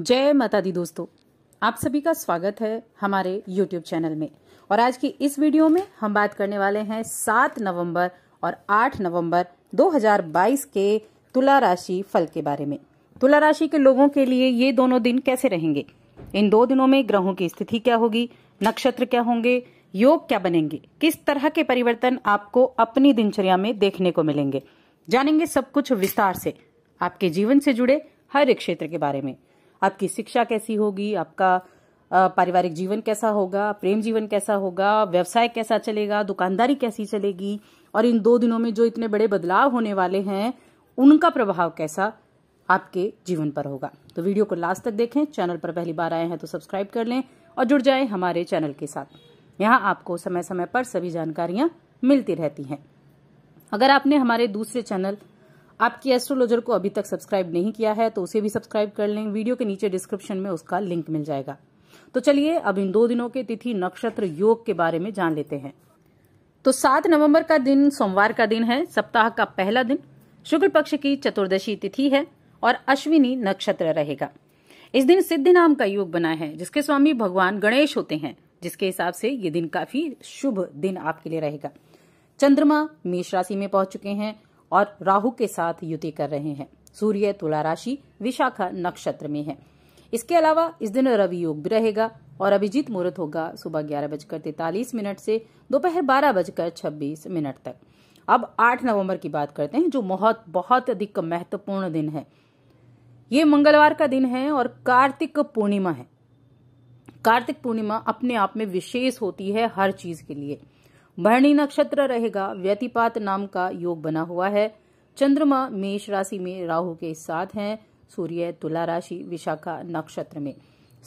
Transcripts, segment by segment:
जय माता दी दोस्तों आप सभी का स्वागत है हमारे YouTube चैनल में और आज की इस वीडियो में हम बात करने वाले हैं 7 नवंबर और 8 नवंबर 2022 के तुला राशि फल के बारे में तुला राशि के लोगों के लिए ये दोनों दिन कैसे रहेंगे इन दो दिनों में ग्रहों की स्थिति क्या होगी नक्षत्र क्या होंगे योग क्या बनेंगे किस तरह के परिवर्तन आपको अपनी दिनचर्या में देखने को मिलेंगे जानेंगे सब कुछ विस्तार से आपके जीवन से जुड़े हर एक क्षेत्र के बारे में आपकी शिक्षा कैसी होगी आपका पारिवारिक जीवन कैसा होगा प्रेम जीवन कैसा होगा व्यवसाय कैसा चलेगा दुकानदारी कैसी चलेगी और इन दो दिनों में जो इतने बड़े बदलाव होने वाले हैं उनका प्रभाव कैसा आपके जीवन पर होगा तो वीडियो को लास्ट तक देखें चैनल पर पहली बार आए हैं तो सब्सक्राइब कर लें और जुड़ जाएं हमारे चैनल के साथ यहाँ आपको समय समय पर सभी जानकारियां मिलती रहती हैं अगर आपने हमारे दूसरे चैनल आपकी एस्ट्रोलॉजर को अभी तक सब्सक्राइब नहीं किया है तो उसे भी सब्सक्राइब कर लें वीडियो के नीचे डिस्क्रिप्शन में उसका लिंक मिल जाएगा तो चलिए अब इन दो दिनों के तिथि नक्षत्र योग के बारे में जान लेते हैं तो सात नवम्बर का दिन सोमवार का दिन है सप्ताह का पहला दिन शुक्ल पक्ष की चतुर्दशी तिथि है और अश्विनी नक्षत्र रहेगा इस दिन सिद्धि नाम का योग बना है जिसके स्वामी भगवान गणेश होते हैं जिसके हिसाब से ये दिन काफी शुभ दिन आपके लिए रहेगा चंद्रमा मेष राशि में पहुंच चुके हैं और राहु के साथ युति कर रहे हैं सूर्य तुला राशि विशाखा नक्षत्र में है इसके अलावा इस दिन रवि योग भी रहेगा और अभिजीत मुहूर्त होगा सुबह ग्यारह बजकर तैतालीस मिनट से दोपहर बारह बजकर छब्बीस मिनट तक अब आठ नवंबर की बात करते हैं जो बहुत बहुत अधिक महत्वपूर्ण दिन है ये मंगलवार का दिन है और कार्तिक पूर्णिमा है कार्तिक पूर्णिमा अपने आप में विशेष होती है हर चीज के लिए भरणी नक्षत्र रहेगा व्यतिपात नाम का योग बना हुआ है चंद्रमा मेष राशि में राहु के साथ हैं सूर्य तुला राशि विशाखा नक्षत्र में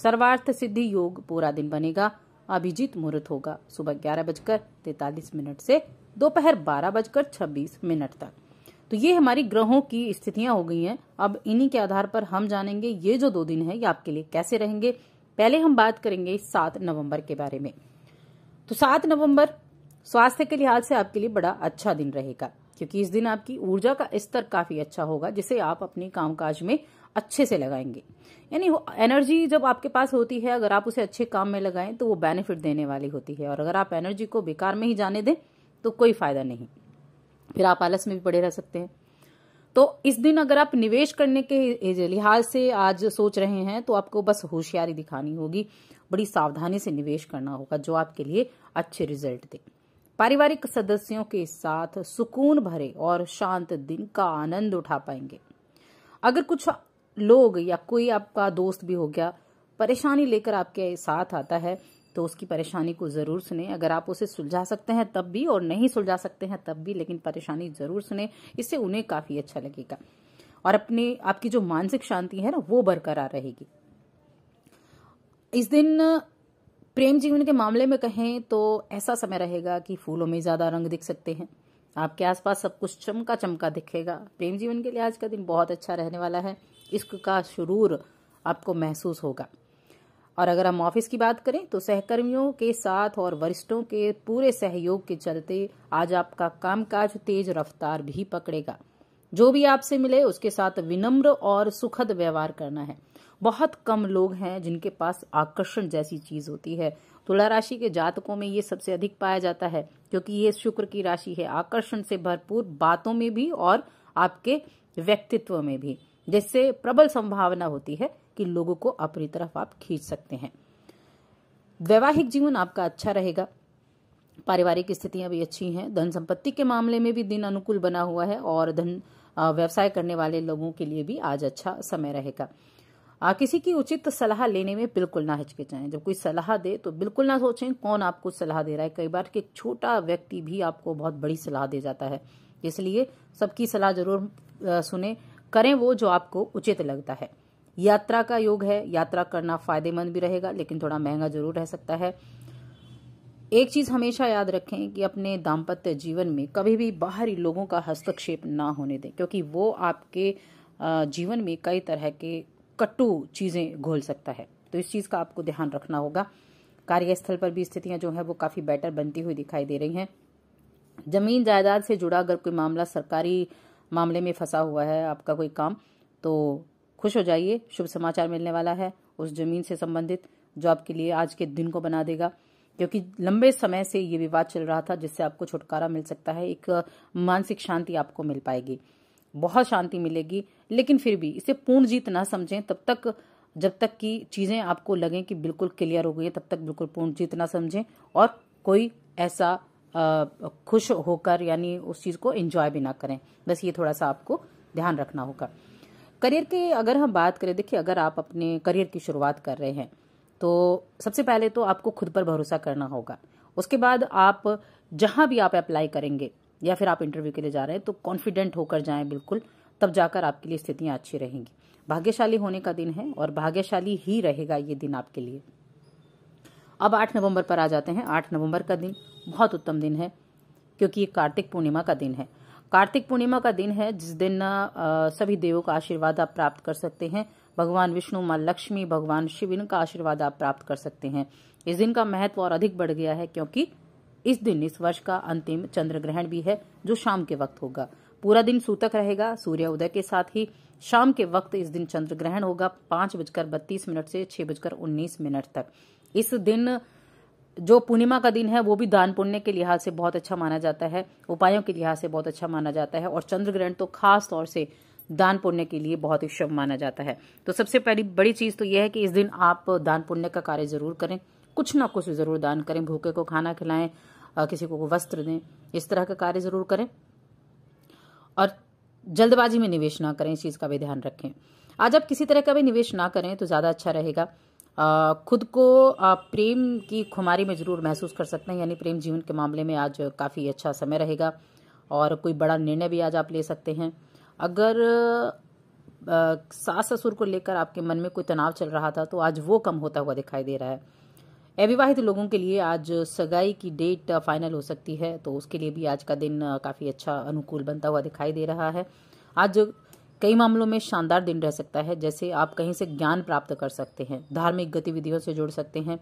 सर्वार्थ सिद्धि योग पूरा दिन बनेगा अभिजीत मुहूर्त होगा सुबह ग्यारह बजकर तैतालीस मिनट से दोपहर बारह बजकर छब्बीस मिनट तक तो ये हमारी ग्रहों की स्थितियां हो गई हैं अब इन्हीं के आधार पर हम जानेंगे ये जो दो दिन है ये आपके लिए कैसे रहेंगे पहले हम बात करेंगे सात नवंबर के बारे में तो सात नवंबर स्वास्थ्य के लिहाज से आपके लिए बड़ा अच्छा दिन रहेगा क्योंकि इस दिन आपकी ऊर्जा का स्तर काफी अच्छा होगा जिसे आप अपने कामकाज में अच्छे से लगाएंगे यानी एनर्जी जब आपके पास होती है अगर आप उसे अच्छे काम में लगाएं तो वो बेनिफिट देने वाली होती है और अगर आप एनर्जी को बेकार में ही जाने दें तो कोई फायदा नहीं फिर आप आलस में भी पड़े रह सकते हैं तो इस दिन अगर आप निवेश करने के लिहाज से आज सोच रहे हैं तो आपको बस होशियारी दिखानी होगी बड़ी सावधानी से निवेश करना होगा जो आपके लिए अच्छे रिजल्ट दें पारिवारिक सदस्यों के साथ सुकून भरे और शांत दिन का आनंद उठा पाएंगे अगर कुछ लोग या कोई आपका दोस्त भी हो गया परेशानी लेकर आपके साथ आता है तो उसकी परेशानी को ज़रूर सुने अगर आप उसे सुलझा सकते हैं तब भी और नहीं सुलझा सकते हैं तब भी लेकिन परेशानी ज़रूर सुने इससे उन्हें काफ़ी अच्छा लगेगा और अपने आपकी जो मानसिक शांति है ना वो बरकरार रहेगी इस दिन प्रेम जीवन के मामले में कहें तो ऐसा समय रहेगा कि फूलों में ज़्यादा रंग दिख सकते हैं आपके आसपास सब कुछ चमका चमका दिखेगा प्रेम जीवन के लिए आज का दिन बहुत अच्छा रहने वाला है इसका शुरूर आपको महसूस होगा और अगर हम ऑफिस की बात करें तो सहकर्मियों के साथ और वरिष्ठों के पूरे सहयोग के चलते आज आपका कामकाज तेज रफ्तार भी पकड़ेगा जो भी आपसे मिले उसके साथ विनम्र और सुखद व्यवहार करना है बहुत कम लोग हैं जिनके पास आकर्षण जैसी चीज होती है तुला राशि के जातकों में ये सबसे अधिक पाया जाता है क्योंकि ये शुक्र की राशि है आकर्षण से भरपूर बातों में भी और आपके व्यक्तित्व में भी जिससे प्रबल संभावना होती है कि लोगों को अपनी तरफ आप खींच सकते हैं वैवाहिक जीवन आपका अच्छा रहेगा पारिवारिक स्थितियां भी अच्छी हैं धन संपत्ति के मामले में भी दिन अनुकूल बना हुआ है और धन व्यवसाय करने वाले लोगों के लिए भी आज अच्छा समय रहेगा आ, किसी की उचित सलाह लेने में बिल्कुल ना हिचकिचाएं जब कोई सलाह दे तो बिल्कुल ना सोचें कौन आपको सलाह दे रहा है कई बार एक छोटा व्यक्ति भी आपको बहुत बड़ी सलाह दे जाता है इसलिए सबकी सलाह जरूर सुने करें वो जो आपको उचित लगता है यात्रा का योग है यात्रा करना फायदेमंद भी रहेगा लेकिन थोड़ा महंगा जरूर रह सकता है एक चीज हमेशा याद रखें कि अपने दाम्पत्य जीवन में कभी भी बाहरी लोगों का हस्तक्षेप ना होने दें क्योंकि वो आपके जीवन में कई तरह के कटु चीज़ें घोल सकता है तो इस चीज़ का आपको ध्यान रखना होगा कार्यस्थल पर भी स्थितियां जो है वो काफ़ी बेटर बनती हुई दिखाई दे रही हैं जमीन जायदाद से जुड़ा अगर कोई मामला सरकारी मामले में फंसा हुआ है आपका कोई काम तो खुश हो जाइए शुभ समाचार मिलने वाला है उस जमीन से संबंधित जो आपके लिए आज के दिन को बना देगा क्योंकि लंबे समय से ये विवाद चल रहा था जिससे आपको छुटकारा मिल सकता है एक मानसिक शांति आपको मिल पाएगी बहुत शांति मिलेगी लेकिन फिर भी इसे पूर्ण जीत ना समझें तब तक जब तक कि चीज़ें आपको लगें कि बिल्कुल क्लियर हो गई है तब तक बिल्कुल पूर्ण जीत ना समझें और कोई ऐसा आ, खुश होकर यानी उस चीज़ को एंजॉय भी ना करें बस ये थोड़ा सा आपको ध्यान रखना होगा करियर के अगर हम बात करें देखिए अगर आप अपने करियर की शुरुआत कर रहे हैं तो सबसे पहले तो आपको खुद पर भरोसा करना होगा उसके बाद आप जहां भी आप अप्लाई करेंगे या फिर आप इंटरव्यू के लिए जा रहे हैं तो कॉन्फिडेंट होकर जाए बिल्कुल तब जाकर आपके लिए स्थितियाँ अच्छी रहेंगी भाग्यशाली होने का दिन है और भाग्यशाली ही रहेगा ये दिन आपके लिए अब आठ नवंबर पर आ जाते हैं आठ नवंबर का दिन बहुत उत्तम दिन है क्योंकि ये कार्तिक पूर्णिमा का दिन है कार्तिक पूर्णिमा का दिन है जिस दिन आ, सभी देवों का आशीर्वाद आप प्राप्त कर सकते हैं भगवान विष्णु माँ लक्ष्मी भगवान शिव इनका आशीर्वाद आप प्राप्त कर सकते हैं इस दिन का महत्व और अधिक बढ़ गया है क्योंकि इस दिन इस वर्ष का अंतिम चंद्र ग्रहण भी है जो शाम के वक्त होगा पूरा दिन सूतक रहेगा सूर्य उदय के साथ ही शाम के वक्त इस दिन चंद्र ग्रहण होगा पांच बजकर बत्तीस मिनट से छह बजकर उन्नीस मिनट तक इस दिन जो पूर्णिमा का दिन है वो भी दान पुण्य के लिहाज से बहुत अच्छा माना जाता है उपायों के लिहाज से बहुत अच्छा माना जाता है और चंद्र ग्रहण तो खास तौर से दान पुण्य के लिए बहुत ही शुभ माना जाता है तो सबसे पहली बड़ी चीज तो यह है कि इस दिन आप दान पुण्य का कार्य जरूर करें कुछ ना कुछ जरूर दान करें भूखे को खाना खिलाएं किसी को वस्त्र दें इस तरह का कार्य जरूर करें और जल्दबाजी में निवेश ना करें इस चीज़ का भी ध्यान रखें आज आप किसी तरह का भी निवेश ना करें तो ज़्यादा अच्छा रहेगा खुद को प्रेम की खुमारी में ज़रूर महसूस कर सकते हैं यानी प्रेम जीवन के मामले में आज काफ़ी अच्छा समय रहेगा और कोई बड़ा निर्णय भी आज आप ले सकते हैं अगर सास ससुर को लेकर आपके मन में कोई तनाव चल रहा था तो आज वो कम होता हुआ दिखाई दे रहा है अविवाहित लोगों के लिए आज सगाई की डेट फाइनल हो सकती है तो उसके लिए भी आज का दिन काफ़ी अच्छा अनुकूल बनता हुआ दिखाई दे रहा है आज कई मामलों में शानदार दिन रह सकता है जैसे आप कहीं से ज्ञान प्राप्त कर सकते हैं धार्मिक गतिविधियों से जुड़ सकते हैं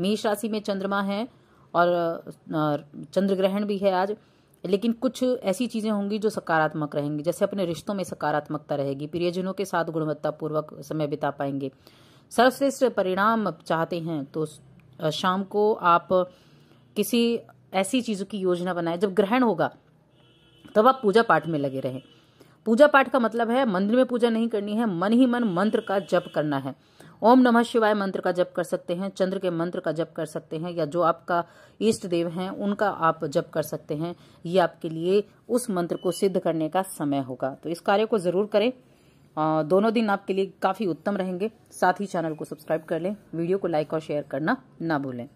मेष राशि में चंद्रमा है और चंद्र ग्रहण भी है आज लेकिन कुछ ऐसी चीज़ें होंगी जो सकारात्मक रहेंगी जैसे अपने रिश्तों में सकारात्मकता रहेगी प्रियजनों के साथ गुणवत्तापूर्वक समय बिता पाएंगे सर्वश्रेष्ठ परिणाम चाहते हैं तो शाम को आप किसी ऐसी चीज़ों की योजना बनाए जब ग्रहण होगा तब आप पूजा पाठ में लगे रहें पूजा पाठ का मतलब है मंदिर में पूजा नहीं करनी है मन ही मन मंत्र का जप करना है ओम नमः शिवाय मंत्र का जप कर सकते हैं चंद्र के मंत्र का जप कर सकते हैं या जो आपका इष्ट देव हैं उनका आप जप कर सकते हैं ये आपके लिए उस मंत्र को सिद्ध करने का समय होगा तो इस कार्य को जरूर करें दोनों दिन आपके लिए काफ़ी उत्तम रहेंगे साथ ही चैनल को सब्सक्राइब कर लें वीडियो को लाइक और शेयर करना ना भूलें